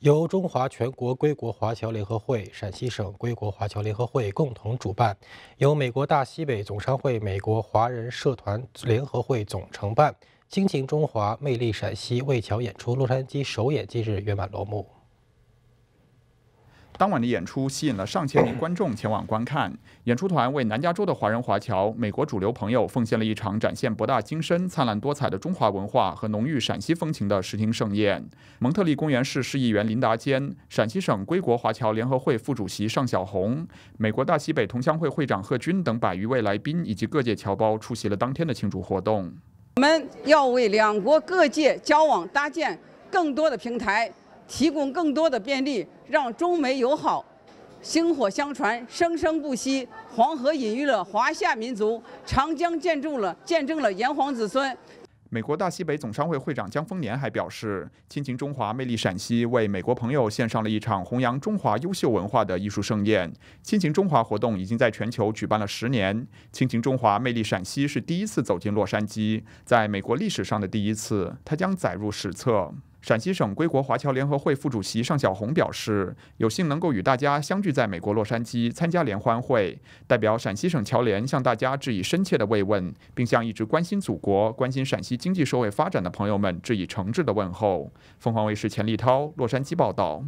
由中华全国归国华侨联合会、陕西省归国华侨联合会共同主办，由美国大西北总商会、美国华人社团联合会总承办，《亲情中华·魅力陕西》魏桥演出洛杉矶首演近日圆满落幕。当晚的演出吸引了上千名观众前往观看。演出团为南加州的华人华侨、美国主流朋友奉献了一场展现博大精深、灿烂多彩的中华文化和浓郁陕西风情的视听盛宴。蒙特利公园市市议员林达坚、陕西省归国华侨联合会副主席尚小红、美国大西北同乡会会长贺军等百余位来宾以及各界侨胞出席了当天的庆祝活动。我们要为两国各界交往搭建更多的平台。提供更多的便利，让中美友好薪火相传，生生不息。黄河孕育了华夏民族，长江见证了见证了炎黄子孙。美国大西北总商会会长江丰年还表示：“亲情中华，魅力陕西，为美国朋友献上了一场弘扬中华优秀文化的艺术盛宴。”亲情中华活动已经在全球举办了十年，亲情中华，魅力陕西是第一次走进洛杉矶，在美国历史上的第一次，它将载入史册。陕西省归国华侨联合会副主席尚小红表示：“有幸能够与大家相聚在美国洛杉矶参加联欢会，代表陕西省侨联向大家致以深切的慰问，并向一直关心祖国、关心陕西经济社会发展的朋友们致以诚挚的问候。”凤凰卫视钱立涛洛杉矶报道。